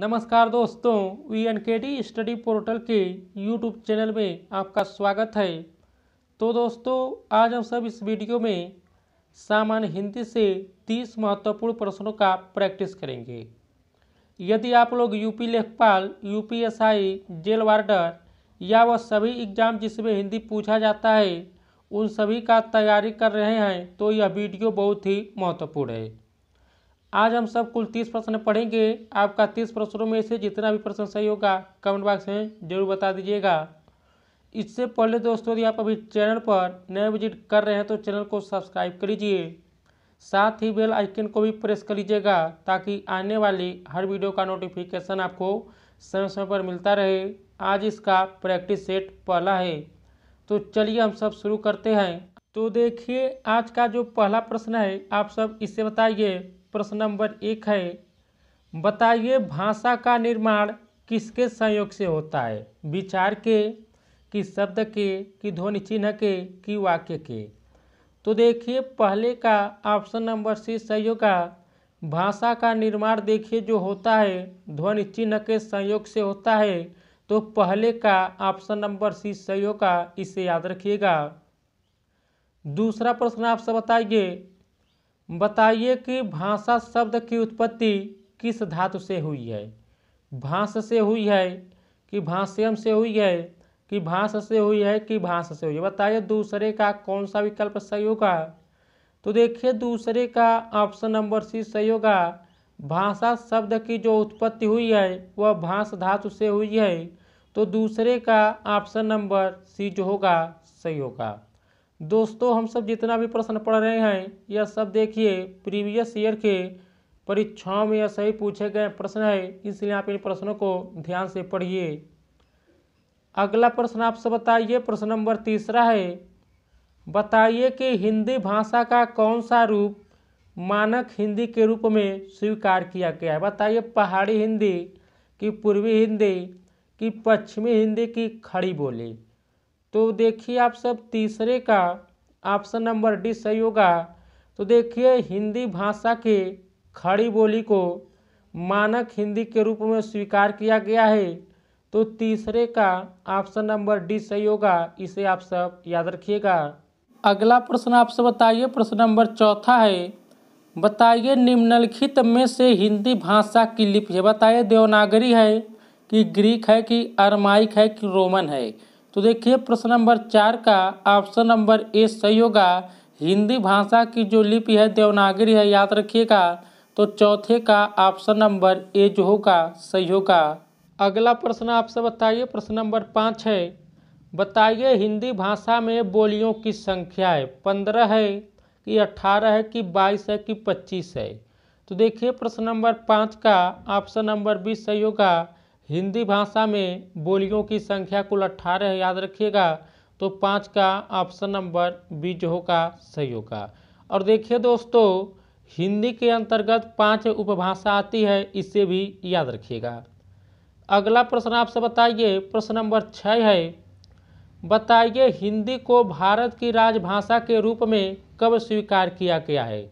नमस्कार दोस्तों V N K D study portal के यूट्यूब चैनल में आपका स्वागत है तो दोस्तों आज हम सब इस वीडियो में सामान्य हिंदी से 30 महत्वपूर्ण प्रश्नों का प्रैक्टिस करेंगे यदि आप लोग यूपी लेखपाल यूपीएसआई जेल वार्डर या वह सभी एग्जाम जिसमें हिंदी पूछा जाता है उन सभी का तैयारी कर रहे हैं तो यह वीडियो बहुत ही महत्वपूर्ण है आज हम सब कुल तीस प्रश्न पढ़ेंगे आपका तीस प्रश्नों में से जितना भी प्रश्न सही होगा कमेंट बॉक्स में जरूर बता दीजिएगा इससे पहले दोस्तों यदि आप अभी चैनल पर नए विजिट कर रहे हैं तो चैनल को सब्सक्राइब कर लीजिए साथ ही बेल आइकन को भी प्रेस कर लीजिएगा ताकि आने वाली हर वीडियो का नोटिफिकेशन आपको समय समय पर मिलता रहे आज इसका प्रैक्टिस सेट पहला है तो चलिए हम सब शुरू करते हैं तो देखिए आज का जो पहला प्रश्न है आप सब इससे बताइए प्रश्न नंबर एक है बताइए भाषा का निर्माण किसके संयोग से होता है विचार के कि शब्द के कि ध्वनि चिन्ह के कि वाक्य के तो देखिए पहले का ऑप्शन नंबर सी संयोग का भाषा का निर्माण देखिए जो होता है ध्वनि चिन्ह के संयोग से होता है तो पहले का ऑप्शन नंबर सी संयोग का इसे याद रखिएगा दूसरा प्रश्न आपसे बताइए बताइए कि भाषा शब्द की उत्पत्ति किस धातु से हुई है भाष से हुई है कि भाष्यम से हुई है कि भाष से हुई है कि भाष से हुई है बताइए दूसरे का कौन सा विकल्प सही होगा तो देखिए दूसरे का ऑप्शन नंबर सी सही होगा भाषा शब्द की जो उत्पत्ति हुई है वह भाष धातु से हुई है तो दूसरे का ऑप्शन नंबर सी जो होगा सही होगा दोस्तों हम सब जितना भी प्रश्न पढ़ रहे हैं यह सब देखिए प्रीवियस ईयर के परीक्षाओं में यह सही पूछे गए प्रश्न है इसलिए आप इन प्रश्नों को ध्यान से पढ़िए अगला प्रश्न आप सब बताइए प्रश्न नंबर तीसरा है बताइए कि हिंदी भाषा का कौन सा रूप मानक हिंदी के रूप में स्वीकार किया गया है बताइए पहाड़ी हिंदी कि पूर्वी हिंदी कि पश्चिमी हिंदी की खड़ी बोली तो देखिए आप सब तीसरे का ऑप्शन नंबर डी सही होगा तो देखिए हिंदी भाषा के खड़ी बोली को मानक हिंदी के रूप में स्वीकार किया गया है तो तीसरे का ऑप्शन नंबर डी सही होगा इसे आप सब याद रखिएगा अगला प्रश्न आपसे बताइए प्रश्न नंबर चौथा है बताइए निम्नलिखित में से हिंदी भाषा की लिपि है बताइए देवनागरी है कि ग्रीक है कि अरमाइक है कि रोमन है तो देखिए प्रश्न नंबर चार का ऑप्शन नंबर ए सही होगा हिंदी भाषा की जो लिपि है देवनागरी है याद रखिएगा तो चौथे का ऑप्शन नंबर ए जो होगा सही होगा अगला प्रश्न आपसे बताइए प्रश्न नंबर पाँच है बताइए हिंदी भाषा में बोलियों की संख्या है पंद्रह है कि अट्ठारह है कि बाईस है कि पच्चीस है तो देखिए प्रश्न नंबर पाँच का ऑप्शन नंबर बी सही होगा हिंदी भाषा में बोलियों की संख्या कुल अट्ठारह याद रखिएगा तो पाँच का ऑप्शन नंबर बी जो होगा सही होगा और देखिए दोस्तों हिंदी के अंतर्गत पांच उपभाषा आती है इसे भी याद रखिएगा अगला प्रश्न आपसे बताइए प्रश्न नंबर छः है बताइए हिंदी को भारत की राजभाषा के रूप में कब स्वीकार किया गया है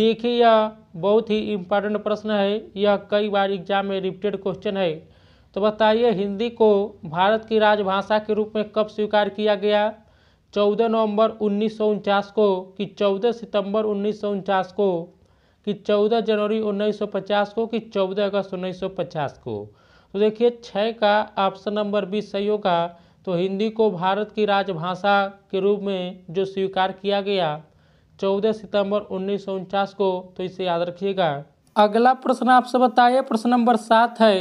देखिए यह बहुत ही इम्पोर्टेंट प्रश्न है यह कई बार एग्जाम में रिपीटेड क्वेश्चन है तो बताइए हिंदी को भारत की राजभाषा के रूप में कब स्वीकार किया गया चौदह नवंबर उन्नीस को कि चौदह सितंबर उन्नीस को कि चौदह जनवरी 1950 को कि चौदह अगस्त 1950 को तो देखिए छः का ऑप्शन नंबर बी सही होगा तो हिंदी को भारत की राजभाषा के रूप में जो स्वीकार किया गया चौदह सितंबर उन्नीस को तो इसे याद रखिएगा अगला प्रश्न आपसे बताइए प्रश्न नंबर सात है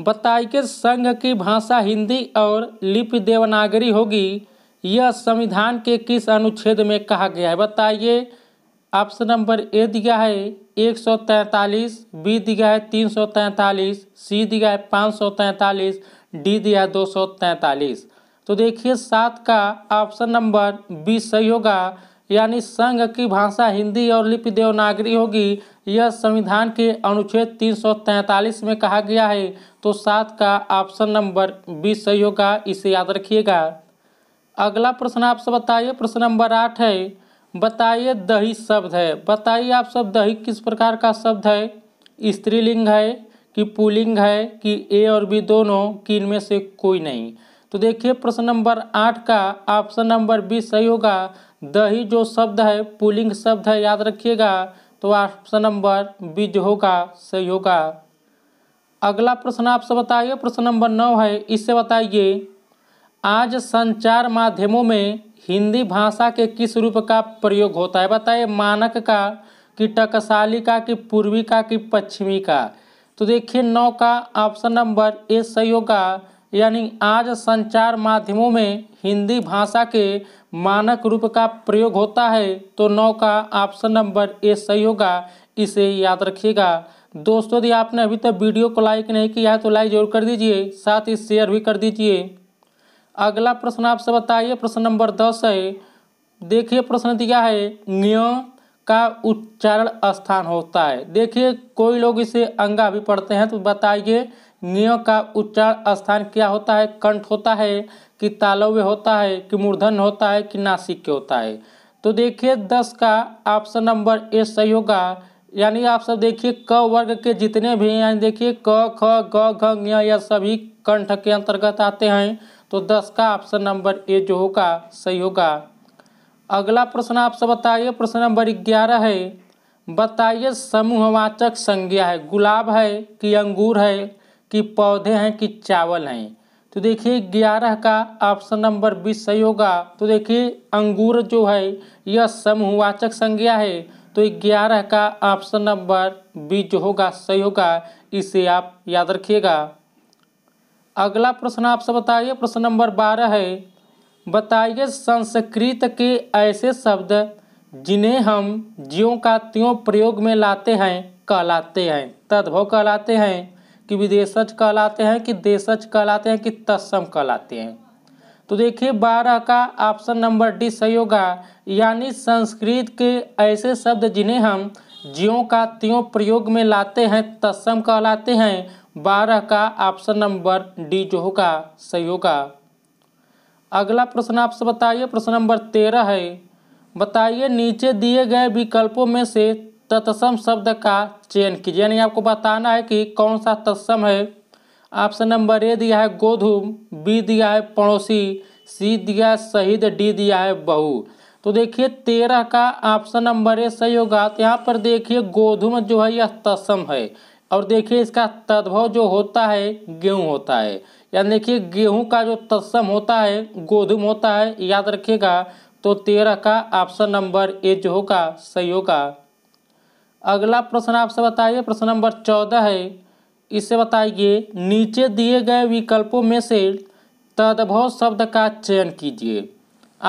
बताई कि संघ की भाषा हिंदी और लिपि देवनागरी होगी यह संविधान के किस अनुच्छेद में कहा गया है बताइए ऑप्शन नंबर ए दिया है एक सौ तैंतालीस बी दिया है तीन सौ तैंतालीस सी दिया है पाँच सौ तैंतालीस डी दिया है दो सौ तैंतालीस तो देखिए सात का ऑप्शन नंबर बी सही होगा यानी संघ की भाषा हिंदी और लिपि देवनागरी होगी यह संविधान के अनुच्छेद 343 में कहा गया है तो सात का ऑप्शन नंबर बी सही होगा इसे याद रखिएगा अगला प्रश्न आपसे बताइए प्रश्न नंबर आठ है बताइए दही शब्द है बताइए आप सब दही किस प्रकार का शब्द है स्त्रीलिंग है कि पुलिंग है कि ए और बी दोनों कि इनमें से कोई नहीं तो देखिए प्रश्न नंबर आठ का ऑप्शन नंबर बी सही होगा दही जो शब्द है पुलिंग शब्द है याद रखिएगा तो ऑप्शन नंबर जो होगा सही होगा अगला प्रश्न आपसे बताइए प्रश्न नंबर नौ है इससे बताइए आज संचार माध्यमों में हिंदी भाषा के किस रूप का प्रयोग होता है बताइए मानक का कि टकसाली का कि पूर्वी का कि पश्चिमी का तो देखिए नौ का ऑप्शन नंबर ए सही होगा यानी आज संचार माध्यमों में हिंदी भाषा के मानक रूप का प्रयोग होता है तो नौ का ऑप्शन नंबर ए सही होगा इसे याद रखिएगा दोस्तों यदि आपने अभी तक वीडियो को लाइक नहीं किया है तो लाइक जरूर कर दीजिए साथ ही शेयर भी कर दीजिए अगला प्रश्न आपसे बताइए प्रश्न नंबर दस है देखिए प्रश्न दिया है ज्ञ का उच्चारण स्थान होता है देखिए कोई लोग इसे अंगा भी पढ़ते हैं तो बताइए ज्ञ का उच्चारण स्थान क्या होता है कंठ होता है कि तालव्य होता है कि मूर्धन होता है कि नासिक के होता है तो देखिए दस का ऑप्शन नंबर ए सही होगा यानी आप सब देखिए क वर्ग के जितने भी यानी देखिए क ख ग घ यह सभी कंठ के अंतर्गत आते हैं तो दस का ऑप्शन नंबर ए जो होगा सही होगा अगला प्रश्न आपसे बताइए प्रश्न नंबर ग्यारह है बताइए समूहवाचक संज्ञा है गुलाब है कि अंगूर है कि पौधे हैं कि चावल हैं तो देखिए ग्यारह का ऑप्शन नंबर बीस सही होगा तो देखिए अंगूर जो है यह समूहवाचक संज्ञा है तो ग्यारह का ऑप्शन नंबर बीस जो होगा सही होगा इसे आप याद रखिएगा अगला प्रश्न आपसे बताइए प्रश्न नंबर बारह है बताइए संस्कृत के ऐसे शब्द जिन्हें हम ज्यों का त्यों प्रयोग में लाते हैं कहलाते हैं तद्भव कहलाते हैं कि विदेशज कहलाते हैं कि देशज कहलाते हैं कि तत्सम कहलाते हैं तो देखिए बारह का ऑप्शन नंबर डी सही होगा यानी संस्कृत के ऐसे शब्द जिन्हें हम ज्यों का त्यों प्रयोग में लाते हैं तत्सम कहलाते हैं बारह का ऑप्शन नंबर डी जो होगा सही होगा अगला प्रश्न आपसे बताइए प्रश्न नंबर तेरह है बताइए नीचे दिए गए विकल्पों में से तत्सम शब्द का चयन कीजिए यानी आपको बताना है कि कौन सा तत्सम है ऑप्शन नंबर ए दिया है गोधूम बी दिया है पड़ोसी सी दिया है शहीद डी दिया है बहु तो देखिए तेरह का ऑप्शन नंबर ए सही होगा तो यहाँ पर देखिए गोधूम जो है यह तत्सम है और देखिए इसका तद्भव जो होता है गेहूं होता है यानी देखिए गेहूं का जो तत्सम होता है गोधूम होता है याद रखिएगा तो तेरह का ऑप्शन नंबर ए जो होगा सही होगा अगला प्रश्न आपसे बताइए प्रश्न नंबर चौदह है इसे बताइए नीचे दिए गए विकल्पों में से तदभव शब्द का चयन कीजिए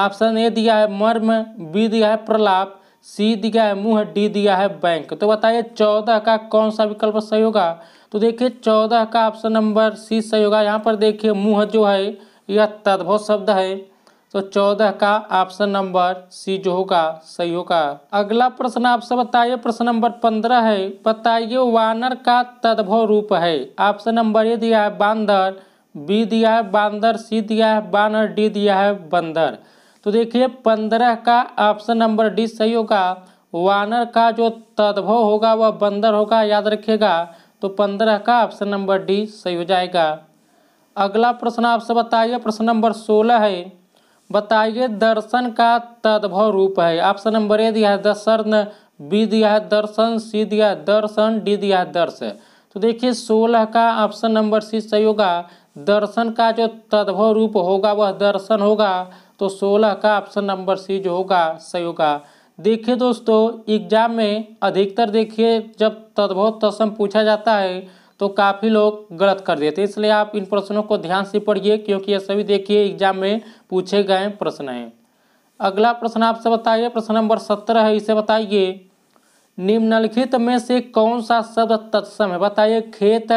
ऑप्शन ए दिया है मर्म बी दिया है प्रलाप सी दिया है मुंह डी दिया है बैंक तो बताइए चौदह का कौन सा विकल्प सही होगा तो देखिए चौदह का ऑप्शन नंबर सी सही होगा यहाँ पर देखिए मुंह जो है यह तद्भव शब्द है तो चौदह का ऑप्शन नंबर सी जो होगा सही होगा अगला प्रश्न आपसे बताइए प्रश्न नंबर पंद्रह है बताइए वानर का तद्भव रूप है ऑप्शन नंबर ए दिया है बांदर बी दिया है बांदर सी दिया है बानर डी दिया है बंदर तो देखिए पंद्रह का ऑप्शन नंबर डी सही होगा वानर का जो तद्भव होगा वह बंदर होगा याद रखिएगा तो पंद्रह का ऑप्शन नंबर डी सही हो जाएगा अगला प्रश्न आपसे बताइए प्रश्न नंबर सोलह है बताइए दर्शन का तद्भव रूप है ऑप्शन नंबर ए दिया है दर्शन बी दिया है दर्शन सी दिया है दर्शन डी दिया है दर्श तो देखिए सोलह का ऑप्शन नंबर सी सही होगा दर्शन का जो तद्भव रूप होगा वह दर्शन होगा तो सोलह का ऑप्शन नंबर सी जो होगा सही होगा देखिए दोस्तों एग्जाम में अधिकतर देखिए जब तद्भव तत्सम पूछा जाता है तो काफ़ी लोग गलत कर देते इसलिए आप इन प्रश्नों को ध्यान से पढ़िए क्योंकि ये सभी देखिए एग्जाम में पूछे गए प्रश्न हैं अगला प्रश्न आपसे बताइए प्रश्न नंबर सत्रह है इसे बताइए निम्नलिखित में से कौन सा शब्द तत्सम है बताइए खेत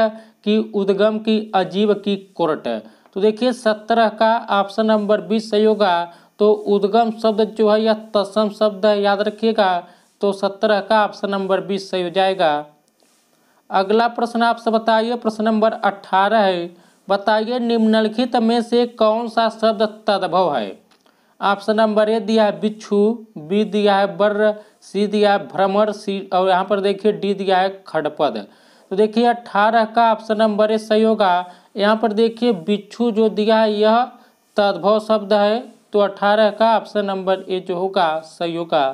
की उद्गम की अजीब की कोरट तो देखिए सत्रह का ऑप्शन नंबर बीस सही होगा तो उद्गम शब्द जो है यह तत्सम शब्द याद रखिएगा तो सत्रह का ऑप्शन नंबर बीस सही हो जाएगा अगला प्रश्न आपसे बताइए प्रश्न नंबर अट्ठारह है बताइए निम्नलिखित में से कौन सा शब्द तद्भव है ऑप्शन नंबर ए दिया है बिच्छू बी दिया है बर्र सी दिया है भ्रमर सी और यहाँ पर देखिए डी दिया है खडपद तो देखिए अट्ठारह का ऑप्शन नंबर ए सही होगा यहाँ पर देखिए बिच्छू जो दिया है यह तद्भव शब्द है तो अट्ठारह का ऑप्शन नंबर ए जो होगा सही होगा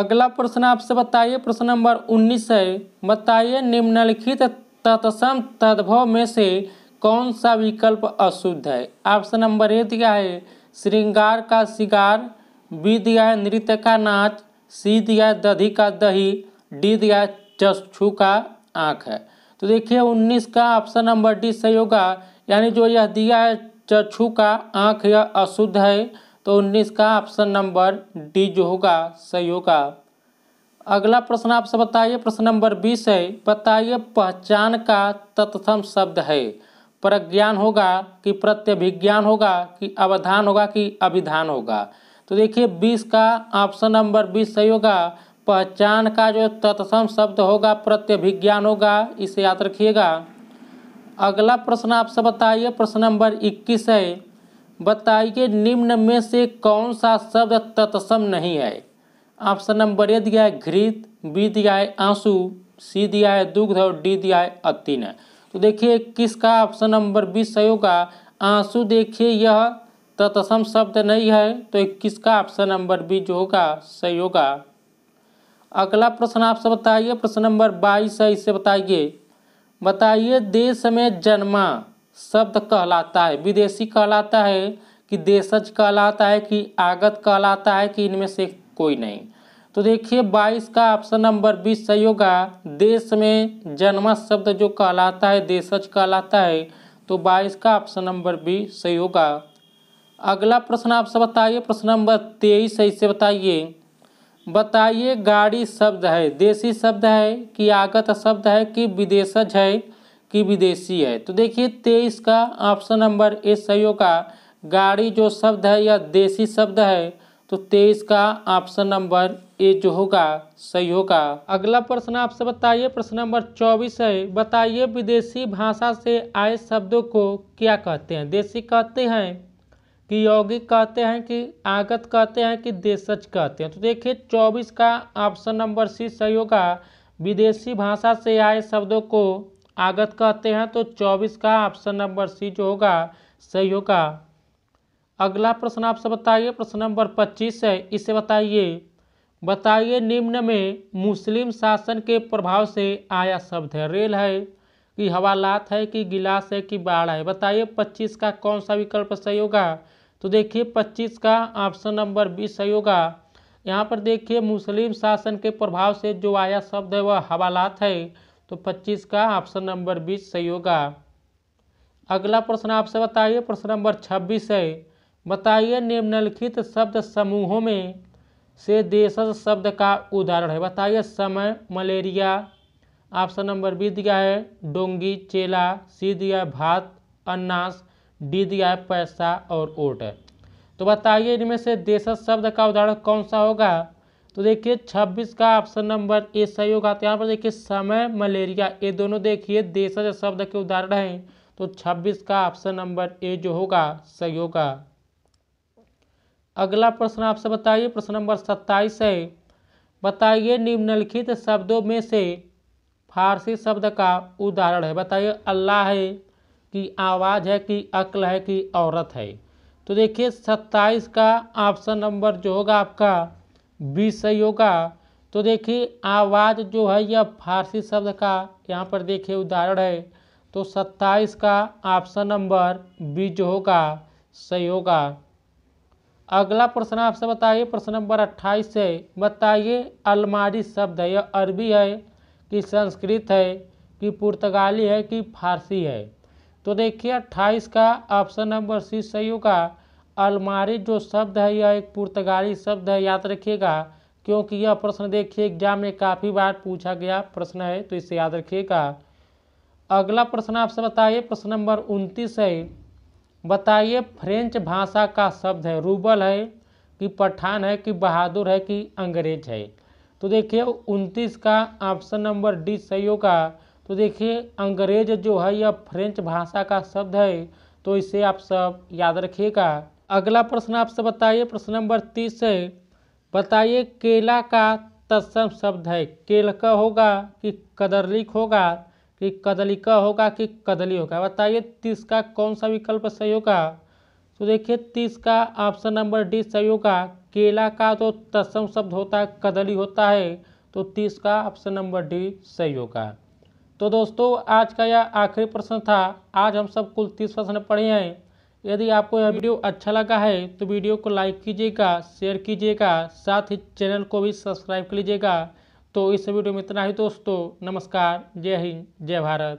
अगला प्रश्न आपसे बताइए प्रश्न नंबर उन्नीस है बताइए निम्नलिखित तत्सम तद्भव में से कौन सा विकल्प अशुद्ध है ऑप्शन नंबर ए दिया है श्रृंगार का शिकार बी दिया है नृत्य का नाच सी दिया है दधी का दही डी दिया है चक्षु का आँख है तो देखिए उन्नीस का ऑप्शन नंबर डी सही होगा यानी जो यह दिया है चक्षु का आँख यह अशुद्ध है तो उन्नीस का ऑप्शन नंबर डी जो होगा सही होगा अगला प्रश्न आपसे बताइए प्रश्न नंबर बीस है बताइए पहचान का तत्थम शब्द है प्रज्ञान होगा कि प्रत्यभिज्ञान होगा कि अवधान होगा कि अभिधान होगा तो देखिए बीस का ऑप्शन नंबर बीस सही होगा पहचान का जो तत्सम शब्द होगा प्रत्यभिज्ञान होगा इसे याद रखिएगा अगला प्रश्न आपसे बताइए प्रश्न नंबर इक्कीस है बताइए निम्न में से कौन सा शब्द तत्सम नहीं है ऑप्शन नंबर ए दिया है घृत बी दिया है आंसू सी दिया है दुग्ध और डी दिया है अतिन तो देखिए किसका ऑप्शन नंबर बी सही होगा आंसू देखिए यह तत्सम शब्द नहीं है तो किसका ऑप्शन नंबर बी जो होगा सही होगा अगला प्रश्न आपसे बताइए प्रश्न नंबर बाईस है इसे बताइए बताइए देश में जन्मा शब्द कहलाता है विदेशी कहलाता है कि देशज कहलाता है कि आगत कहलाता है कि इनमें से कोई नहीं तो देखिए 22 का ऑप्शन नंबर 20 सही होगा देश में जन्मा शब्द जो कहलाता है देशज कहलाता है तो 22 का ऑप्शन नंबर बी सही होगा अगला प्रश्न आपसे बताइए प्रश्न नंबर तेईस सही से बताइए बताइए गाड़ी शब्द है देशी शब्द है कि आगत शब्द है कि विदेशज है कि विदेशी है तो देखिए तेईस का ऑप्शन नंबर ए सही होगा गाड़ी जो शब्द है या देसी शब्द है तो तेईस का ऑप्शन नंबर ए जो होगा सही होगा अगला प्रश्न आपसे बताइए प्रश्न नंबर चौबीस है बताइए विदेशी भाषा से आए शब्दों को क्या कहते हैं देसी कहते हैं कि यौगिक कहते हैं कि आगत कहते हैं कि देशज कहते हैं तो देखिए चौबीस का ऑप्शन नंबर सी सही होगा विदेशी भाषा से आए शब्दों को आगत कहते हैं तो चौबीस का ऑप्शन नंबर सी जो होगा सही होगा अगला प्रश्न आपसे बताइए प्रश्न नंबर पच्चीस है इसे बताइए बताइए निम्न में मुस्लिम शासन के प्रभाव से आया शब्द है रेल है कि हवालात है कि गिलास है कि बाढ़ है बताइए पच्चीस का कौन सा विकल्प सही होगा तो देखिए पच्चीस का ऑप्शन नंबर बीस सही होगा यहाँ पर देखिए मुस्लिम शासन के प्रभाव से जो आया शब्द है वह हवालात है तो 25 का ऑप्शन नंबर बीस सही होगा अगला प्रश्न आपसे बताइए प्रश्न नंबर 26 है बताइए निम्नलिखित शब्द समूहों में से देशज शब्द का उदाहरण है बताइए समय मलेरिया ऑप्शन नंबर बी दिया है डोंगी चेला सी दिया भात अन्नास डी दिया है पैसा और ओट तो बताइए इनमें से देशज शब्द का उदाहरण कौन सा होगा तो देखिए 26 का ऑप्शन नंबर ए सही होगा तो यहाँ पर देखिए समय मलेरिया ये दोनों देखिए देशज शब्द के उदाहरण हैं तो 26 का ऑप्शन नंबर ए जो होगा सही होगा अगला प्रश्न आपसे बताइए प्रश्न नंबर 27 है बताइए निम्नलिखित शब्दों में से फारसी शब्द का उदाहरण है बताइए अल्लाह है कि आवाज़ है कि अक्ल है कि औरत है तो देखिए 27 का ऑप्शन नंबर जो होगा आपका बीस सही होगा तो देखिए आवाज़ जो है यह फारसी शब्द का यहाँ पर देखिए उदाहरण है तो सत्ताईस का ऑप्शन नंबर बी जो होगा सही होगा अगला प्रश्न आपसे बताइए प्रश्न नंबर अट्ठाईस है बताइए अलमारी शब्द है यह अरबी है कि संस्कृत है कि पुर्तगाली है कि फारसी है तो देखिए अट्ठाईस का ऑप्शन नंबर सी सही होगा अलमारी जो शब्द है यह एक पुर्तगाली शब्द है याद रखिएगा क्योंकि यह प्रश्न देखिए एग्जाम में काफ़ी बार पूछा गया प्रश्न है तो इसे याद रखिएगा अगला प्रश्न आपसे बताइए प्रश्न नंबर उनतीस है बताइए फ्रेंच भाषा का शब्द है रूबल है कि पठान है कि बहादुर है कि अंग्रेज है तो देखिए उनतीस का ऑप्शन नंबर डी सही होगा तो देखिए अंग्रेज जो है यह फ्रेंच भाषा का शब्द है तो इसे आप सब याद रखिएगा अगला प्रश्न आपसे बताइए प्रश्न नंबर तीस है बताइए केला का तत्सम शब्द है केलका होगा कि कदरलिक होगा कि कदलिका होगा कि कदली होगा बताइए तीस का कौन सा विकल्प सही होगा तो देखिए तीस का ऑप्शन नंबर डी सही होगा केला का तो तत्सम शब्द होता है कदली होता है तो तीस का ऑप्शन नंबर डी सही होगा तो दोस्तों आज का यह आखिरी प्रश्न था आज हम सब कुल तीस प्रश्न पढ़े हैं यदि आपको यह वीडियो अच्छा लगा है तो वीडियो को लाइक कीजिएगा शेयर कीजिएगा साथ ही चैनल को भी सब्सक्राइब कर लीजिएगा तो इस वीडियो में इतना ही दोस्तों नमस्कार जय हिंद जय भारत